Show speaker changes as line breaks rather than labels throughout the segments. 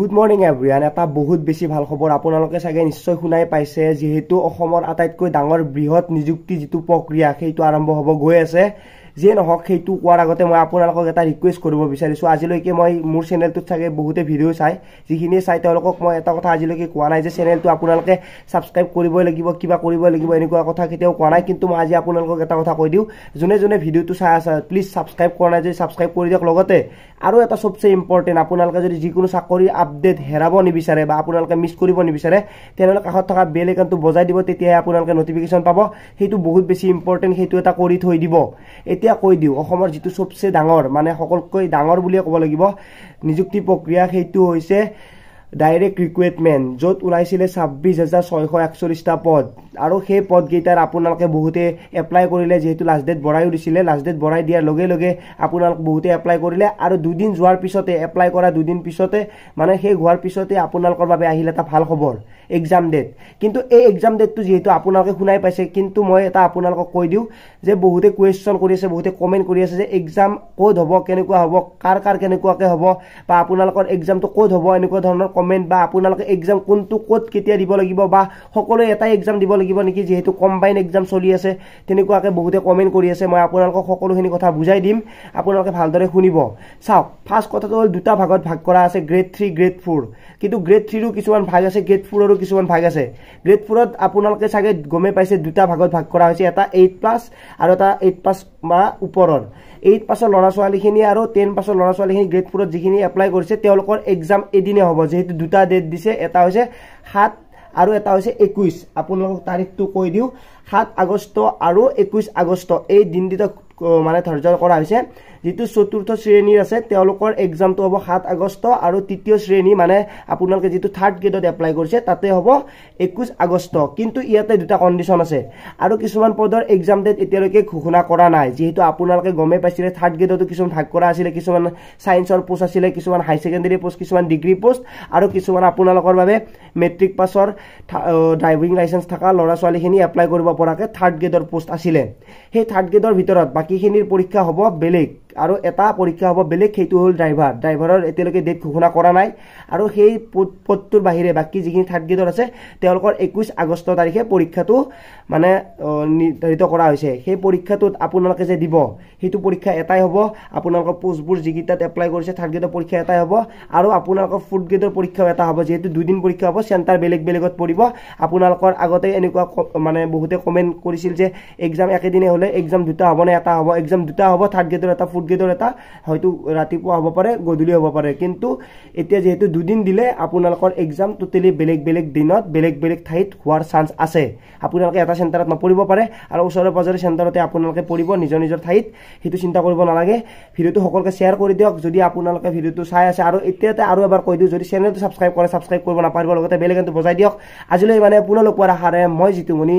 good morning everyone এটা বহুত বেছি ভাল খবৰ আপোনালোকে চাগে নিশ্চয় শুনাই পাইছে যিহেতু অসমৰ আটাইতকৈ ডাঙৰ বৃহৎ নিযুক্তি যিটো প্ৰক্ৰিয়া সেইটো আৰম্ভ হ'ব গৈ আছে যিয়ে নহওক সেইটো কোৱাৰ আগতে মই আপোনালোকক এটা ৰিকুৱেষ্ট কৰিব বিচাৰিছোঁ আজিলৈকে মই মোৰ চেনেলটোত চাগে বহুতে ভিডিঅ' চাই যিখিনিয়ে চাই তেওঁলোকক মই এটা কথা আজিলৈকে কোৱা নাই যে চেনেলটো আপোনালোকে ছাবস্ক্ৰাইব কৰিবই লাগিব কিবা কৰিবই লাগিব এনেকুৱা কথা কেতিয়াও কোৱা নাই কিন্তু মই আজি আপোনালোকক এটা কথা কৈ দিওঁ যোনে যোনে ভিডিঅ'টো চাই আছে প্লিজ ছাবস্ক্ৰাইব কৰা নাই যদি ছাবস্ক্ৰাইব কৰি দিয়ক লগতে আৰু এটা চবচে ইম্পৰ্টেণ্ট আপোনালোকে যদি যিকোনো চাকৰি আপডেট হেৰাব নিবিচাৰে বা আপোনালোকে মিছ কৰিব নিবিচাৰে তেনেহ'লে কাষত থকা বেল একাউণ্টটো বজাই দিব তেতিয়াহে আপোনালোকে নটিফিকেশ্যন পাব সেইটো বহুত বেছি ইম্পৰ্টেণ্ট সেইটো এটা কৰি থৈ দিব এতিয়া প্ৰক্ৰিয়া কৈ দিওঁ অসমৰ যিটো চবচে ডাঙৰ মানে সকলোতকৈ ডাঙৰ বুলিয়ে ক'ব লাগিব নিযুক্তি প্ৰক্ৰিয়া সেইটো হৈছে ডাইৰেক্ট ৰিকুৱেটমেণ্ট য'ত ওলাইছিলে ছাব্বিছ হাজাৰ ছয়শ একচল্লিছটা পদ আৰু সেই পদকেইটাৰ আপোনালোকে বহুতে এপ্লাই কৰিলে যিহেতু লাষ্ট ডেট বঢ়াইও দিছিলে লাষ্ট ডেট বঢ়াই দিয়াৰ লগে লগে আপোনালোক বহুতে এপ্লাই কৰিলে আৰু দুদিন যোৱাৰ পিছতে এপ্লাই কৰা দুদিন পিছতে মানে সেই হোৱাৰ পিছতে আপোনালোকৰ বাবে আহিল এটা ভাল খবৰ এক্সাম ডেট কিন্তু এই এক্সাম ডেটটো যিহেতু আপোনালোকে শুনাই পাইছে কিন্তু মই এটা আপোনালোকক কৈ দিওঁ যে বহুতে কুৱেশ্যন কৰি আছে বহুতে কমেণ্ট কৰি আছে যে এক্সাম ক'ত হ'ব কেনেকুৱা হ'ব কাৰ কাৰ কেনেকুৱাকৈ হ'ব বা আপোনালোকৰ এক্সামটো ক'ত হ'ব এনেকুৱা ধৰণৰ কমেণ্ট বা আপোনালোকে এক্সাম কোনটো ক'ত কেতিয়া দিব লাগিব বা সকলোৱে এটাই এক্সাম দিব লাগিব নেকি যিহেতু কম্বাইন এক্সাম চলি আছে তেনেকুৱাকৈ বহুতে কমেণ্ট কৰি আছে মই আপোনালোকক সকলোখিনি কথা বুজাই দিম আপোনালোকে ভালদৰে শুনিব চাওক ফাৰ্ষ্ট কথাটো হ'ল দুটা ভাগত ভাগ কৰা আছে গ্ৰেড থ্ৰী গ্ৰেড ফ'ৰ কিন্তু গ্ৰেড থ্ৰীৰো কিছুমান ভাগ আছে গ্ৰেড ফ'ৰৰো কিছুমান ভাগ আছে গ্ৰেড ফ'ৰত আপোনালোকে চাগে গমেই পাইছে দুটা ভাগত ভাগ কৰা হৈছে এটা এইট প্লাছ আৰু এটা এইট প্লাছ বা ওপৰৰ এইট পাছৰ ল'ৰা ছোৱালীখিনি আৰু টেন পাছৰ ল'ৰা ছোৱালীখিনি গ্ৰেড ফ'ৰত যিখিনি এপ্লাই কৰিছে তেওঁলোকৰ এক্সাম এদিনে হ'ব যিহেতু দুটা ডেট দিছে এটা হৈছে সাত আৰু এটা হৈছে একৈছ আপোনালোকক তাৰিখটো কৈ দিওঁ সাত আগষ্ট আৰু একৈছ আগষ্ট এই দিন দুটা মানে ধৈৰ্য কৰা হৈছে যিটো চতুৰ্থ শ্ৰেণীৰ আছে তেওঁলোকৰ এক্সামটো হ'ব সাত আগষ্ট আৰু তৃতীয় শ্ৰেণী মানে আপোনালোকে যিটো থাৰ্ড গ্ৰেডত এপ্লাই কৰিছে তাতে হ'ব একৈছ আগষ্ট কিন্তু ইয়াতে দুটা কণ্ডিশ্যন আছে আৰু কিছুমান পদৰ এক্সাম ডেট এতিয়ালৈকে ঘোষণা কৰা নাই যিহেতু আপোনালোকে গমেই পাইছিলে থাৰ্ড গ্ৰেডতো কিছুমান ভাগ কৰা আছিলে কিছুমান ছায়েন্সৰ পোষ্ট আছিলে কিছুমান হাই ছেকেণ্ডেৰী পোষ্ট কিছুমান ডিগ্ৰী পোষ্ট আৰু কিছুমান আপোনালোকৰ বাবে মেট্ৰিক পাছৰ ড্ৰাইভিং লাইচেঞ্চ থকা ল'ৰা ছোৱালীখিনি এপ্লাই কৰিব পৰাকৈ থাৰ্ড গ্ৰেডৰ পোষ্ট আছিলে সেই থাৰ্ড গ্ৰেডৰ ভিতৰত বাকী বাকীখিনিৰ পৰীক্ষা হ'ব বেলেগ আৰু এটা পৰীক্ষা হ'ব বেলেগ সেইটো হ'ল ড্ৰাইভাৰ ড্ৰাইভাৰৰ এতিয়ালৈকে ডেট ঘোষণা কৰা নাই আৰু সেই পদটোৰ বাহিৰে বাকী যিখিনি থাৰ্ড গ্ৰেডৰ আছে তেওঁলোকৰ একৈছ আগষ্ট তাৰিখে পৰীক্ষাটো মানে নিৰ্ধাৰিত কৰা হৈছে সেই পৰীক্ষাটোত আপোনালোকে যে দিব সেইটো পৰীক্ষা এটাই হ'ব আপোনালোকৰ পোষ্টবোৰ যিকেইটাত এপ্লাই কৰিছে থাৰ্ড গ্ৰেডৰ পৰীক্ষা এটাই হ'ব আৰু আপোনালোকৰ ফৰ্থ গ্ৰেডৰ পৰীক্ষাও এটা হ'ব যিহেতু দুদিন পৰীক্ষা হ'ব চেণ্টাৰ বেলেগ বেলেগত পৰিব আপোনালোকৰ আগতে এনেকুৱা মানে বহুতে কমেণ্ট কৰিছিল যে এক্সাম একেদিনে হ'লে একজাম দুটা হ'বনে এটা হ'ব একজাম দুটা হ'ব থাৰ্ড গ্ৰেডৰ এটা ফৰ্থ গ্ৰেডৰ এটা হয়তো ৰাতিপুৱা হ'ব পাৰে গধূলি হ'ব পাৰে কিন্তু এতিয়া যিহেতু দুদিন দিলে আপোনালোকৰ একজাম টোটেলি বেলেগ বেলেগ দিনত বেলেগ বেলেগ ঠাইত হোৱাৰ চান্স আছে আপোনালোকে এটা চেণ্টাৰত নপঢ়িব পাৰে আৰু ওচৰে পাজৰে চেণ্টাৰতে আপোনালোকে পঢ়িব নিজৰ নিজৰ ঠাইত সেইটো চিন্তা কৰিব নালাগে ভিডিঅ'টো সকলোকে শ্বেয়াৰ কৰি দিয়ক যদি আপোনালোকে ভিডিঅ'টো চাই আছে আৰু এতিয়াতে আৰু এবাৰ কৈ দিওঁ যদি চেনেলটো ছাবস্ক্ৰাইব কৰে ছাবস্ক্ৰাইব কৰিব নাপাৰিব লগতে বেলেগ এটা বজাই দিয়ক আজিলৈ মানে পুনৰ লগ আশাৰে মই যিটো মণি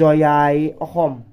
জয়াই অসম